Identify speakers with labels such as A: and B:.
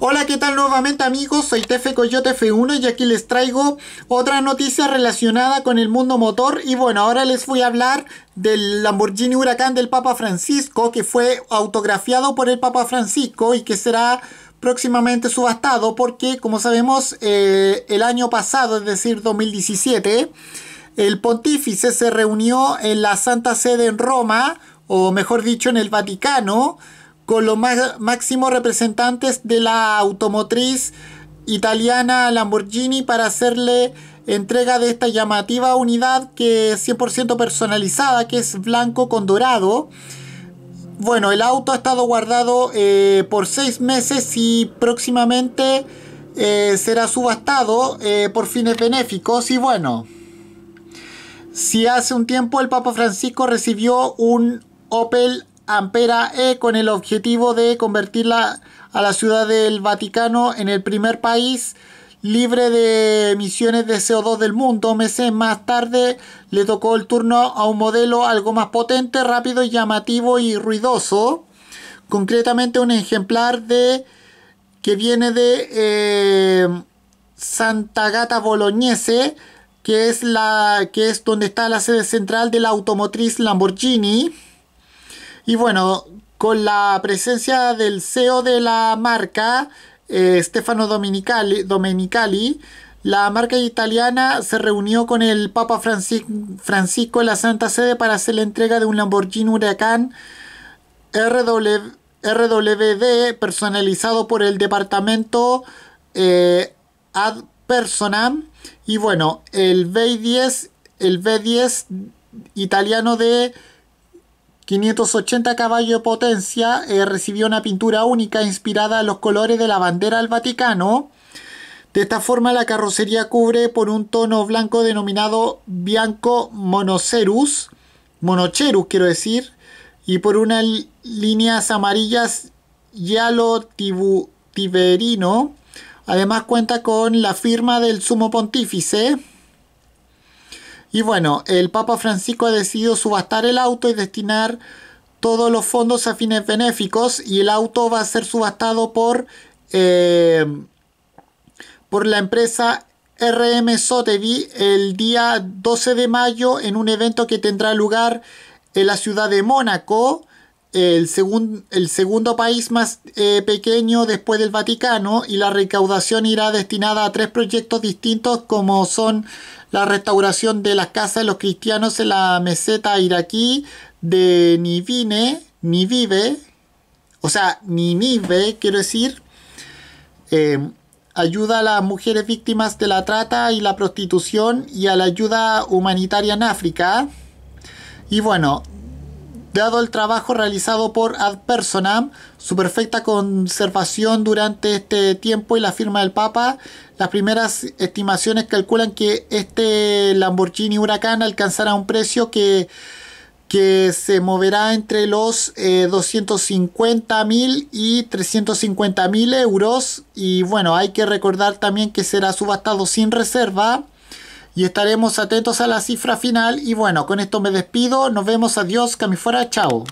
A: Hola, ¿qué tal nuevamente amigos? Soy Tefe Coyote F1 y aquí les traigo otra noticia relacionada con el mundo motor. Y bueno, ahora les voy a hablar del Lamborghini Huracán del Papa Francisco, que fue autografiado por el Papa Francisco y que será próximamente subastado porque, como sabemos, eh, el año pasado, es decir, 2017, el pontífice se reunió en la Santa Sede en Roma, o mejor dicho, en el Vaticano, con los máximos representantes de la automotriz italiana Lamborghini para hacerle entrega de esta llamativa unidad que es 100% personalizada, que es blanco con dorado. Bueno, el auto ha estado guardado eh, por seis meses y próximamente eh, será subastado eh, por fines benéficos. Y bueno, si hace un tiempo el Papa Francisco recibió un Opel Ampera E con el objetivo de convertirla a la Ciudad del Vaticano en el primer país libre de emisiones de CO2 del mundo. Meses más tarde le tocó el turno a un modelo algo más potente, rápido, llamativo y ruidoso. Concretamente un ejemplar de que viene de eh, Santa Gata Bolognese, que es, la, que es donde está la sede central de la automotriz Lamborghini. Y bueno, con la presencia del CEO de la marca, eh, Stefano Domenicali, la marca italiana se reunió con el Papa Francisco en la Santa Sede para hacer la entrega de un Lamborghini Huracán RWD personalizado por el departamento eh, Ad Personam. Y bueno, el V10, el V10 italiano de 580 caballos de potencia, eh, recibió una pintura única inspirada a los colores de la bandera del Vaticano. De esta forma la carrocería cubre por un tono blanco denominado Bianco Monocerus, Monocherus quiero decir, y por unas líneas amarillas Yalo Tiberino. Además cuenta con la firma del sumo pontífice. Y bueno, el Papa Francisco ha decidido subastar el auto y destinar todos los fondos a fines benéficos y el auto va a ser subastado por, eh, por la empresa RM Sotheby el día 12 de mayo en un evento que tendrá lugar en la ciudad de Mónaco el, el segundo país más eh, pequeño después del Vaticano y la recaudación irá destinada a tres proyectos distintos como son la restauración de las casas de los cristianos en la meseta iraquí de Nivine, Vive... o sea, Vive, quiero decir, eh, ayuda a las mujeres víctimas de la trata y la prostitución y a la ayuda humanitaria en África. Y bueno, dado el trabajo realizado por ad personam, su perfecta conservación durante este tiempo y la firma del Papa, las primeras estimaciones calculan que este Lamborghini Huracán alcanzará un precio que, que se moverá entre los 250.000 eh, y 350.000 euros. Y bueno, hay que recordar también que será subastado sin reserva y estaremos atentos a la cifra final. Y bueno, con esto me despido. Nos vemos. Adiós. Camifuera. Chao.